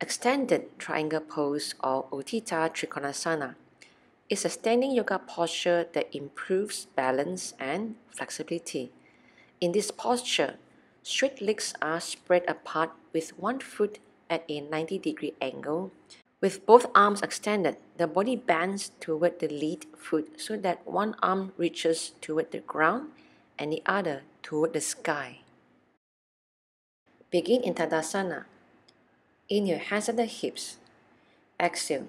Extended triangle pose or Uttita Trikonasana is a standing yoga posture that improves balance and flexibility. In this posture, straight legs are spread apart with one foot at a 90 degree angle. With both arms extended, the body bends toward the lead foot so that one arm reaches toward the ground and the other toward the sky. Begin in Tadasana in your hands and the hips. Exhale.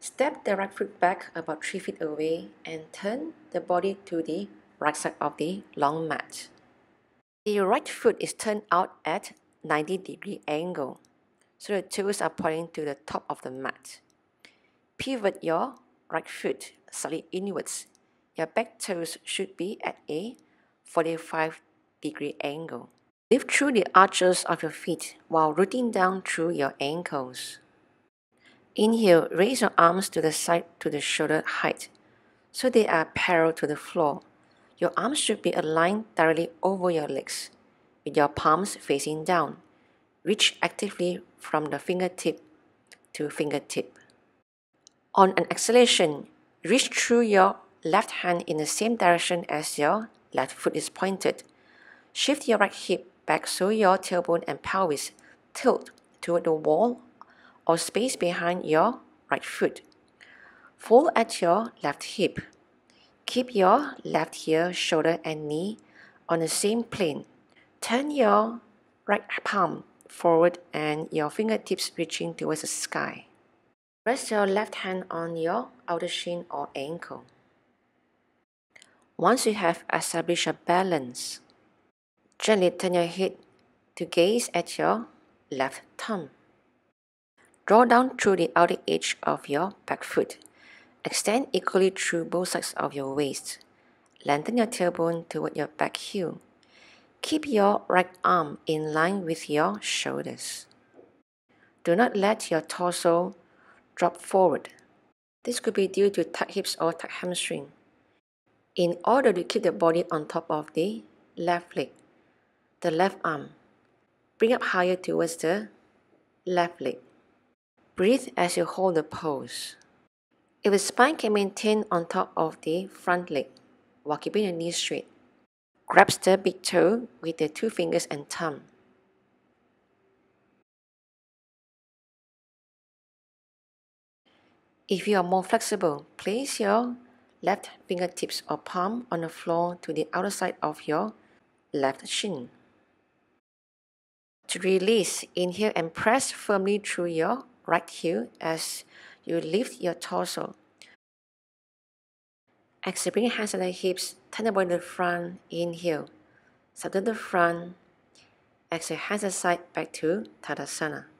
Step the right foot back about 3 feet away and turn the body to the right side of the long mat. The right foot is turned out at 90 degree angle, so the toes are pointing to the top of the mat. Pivot your right foot slightly inwards. Your back toes should be at a 45 degree angle. Lift through the arches of your feet while rooting down through your ankles. Inhale, raise your arms to the side to the shoulder height so they are parallel to the floor. Your arms should be aligned directly over your legs with your palms facing down. Reach actively from the fingertip to fingertip. On an exhalation, reach through your left hand in the same direction as your left foot is pointed. Shift your right hip back so your tailbone and pelvis tilt toward the wall or space behind your right foot. Fold at your left hip. Keep your left heel, shoulder and knee on the same plane. Turn your right palm forward and your fingertips reaching towards the sky. Rest your left hand on your outer shin or ankle. Once you have established a balance, Gently turn your head to gaze at your left thumb. Draw down through the outer edge of your back foot. Extend equally through both sides of your waist. Lengthen your tailbone toward your back heel. Keep your right arm in line with your shoulders. Do not let your torso drop forward. This could be due to tight hips or tight hamstring. In order to keep the body on top of the left leg, the left arm. Bring up higher towards the left leg. Breathe as you hold the pose. If the spine can maintain on top of the front leg while keeping the knee straight, grab the big toe with the two fingers and thumb. If you are more flexible, place your left fingertips or palm on the floor to the outer side of your left shin to release, inhale and press firmly through your right heel as you lift your torso. Exhale, bring hands on the hips, turn about the front, inhale. Subdue the front. Exhale, hands aside back to Tadasana.